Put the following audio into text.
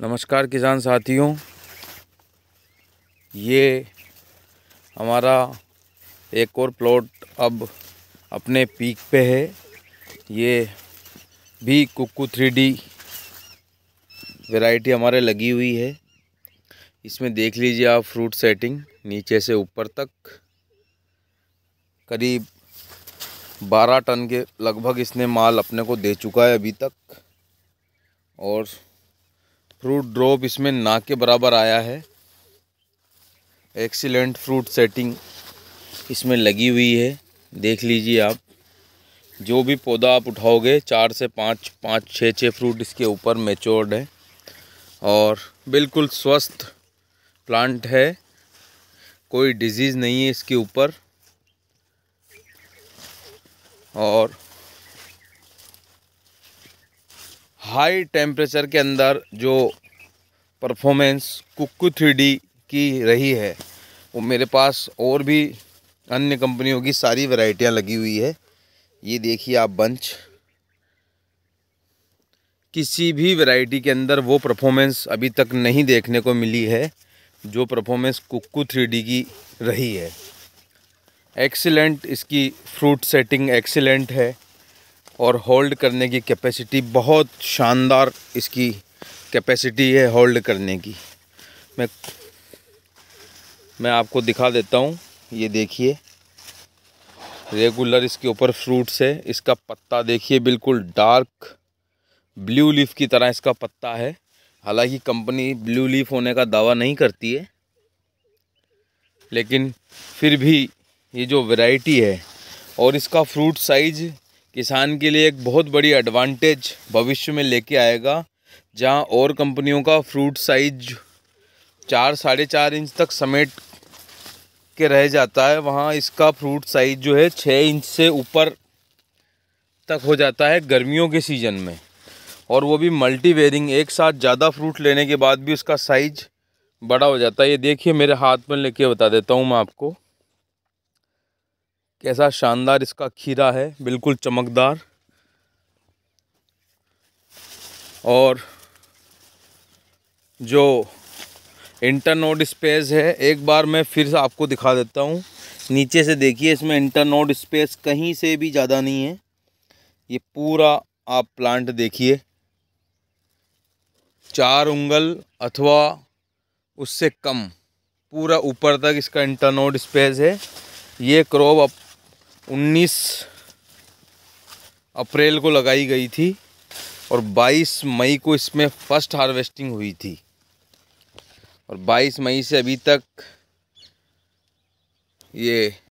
नमस्कार किसान साथियों ये हमारा एक और प्लॉट अब अपने पीक पे है ये भी कुकू थ्री डी वेराइटी हमारे लगी हुई है इसमें देख लीजिए आप फ्रूट सेटिंग नीचे से ऊपर तक करीब 12 टन के लगभग इसने माल अपने को दे चुका है अभी तक और फ्रूट ड्रॉप इसमें ना के बराबर आया है एक्सीलेंट फ्रूट सेटिंग इसमें लगी हुई है देख लीजिए आप जो भी पौधा आप उठाओगे चार से पाँच पाँच छः छः फ्रूट इसके ऊपर मेचोर्ड है और बिल्कुल स्वस्थ प्लांट है कोई डिजीज़ नहीं है इसके ऊपर और हाई टेम्परेचर के अंदर जो परफॉर्मेंस कुकू थ्री की रही है वो मेरे पास और भी अन्य कंपनियों की सारी वैरायटियाँ लगी हुई है ये देखिए आप बंच किसी भी वैरायटी के अंदर वो परफॉर्मेंस अभी तक नहीं देखने को मिली है जो परफॉर्मेंस कुकू थ्री की रही है एक्सीलेंट इसकी फ्रूट सेटिंग एक्सीलेंट है और होल्ड करने की कैपेसिटी बहुत शानदार इसकी कैपेसिटी है होल्ड करने की मैं मैं आपको दिखा देता हूँ ये देखिए रेगुलर इसके ऊपर फ्रूट्स है इसका पत्ता देखिए बिल्कुल डार्क ब्लू लीफ की तरह इसका पत्ता है हालांकि कंपनी ब्लू लीफ होने का दावा नहीं करती है लेकिन फिर भी ये जो वैरायटी है और इसका फ्रूट साइज़ किसान के लिए एक बहुत बड़ी एडवांटेज भविष्य में लेके आएगा जहां और कंपनियों का फ्रूट साइज चार साढ़े चार इंच तक समेट के रह जाता है वहाँ इसका फ्रूट साइज जो है छः इंच से ऊपर तक हो जाता है गर्मियों के सीज़न में और वो भी मल्टी वेरिंग एक साथ ज़्यादा फ्रूट लेने के बाद भी उसका साइज बड़ा हो जाता है ये देखिए मेरे हाथ में लेके बता देता हूँ मैं आपको कैसा शानदार इसका खीरा है बिल्कुल चमकदार और जो इंटरनोड स्पेस है एक बार मैं फिर से आपको दिखा देता हूँ नीचे से देखिए इसमें इंटरनोड स्पेस कहीं से भी ज़्यादा नहीं है ये पूरा आप प्लांट देखिए चार उंगल अथवा उससे कम पूरा ऊपर तक इसका इंटरनोड स्पेस है ये क्रॉप 19 अप्रैल को लगाई गई थी और 22 मई को इसमें फर्स्ट हार्वेस्टिंग हुई थी और 22 मई से अभी तक ये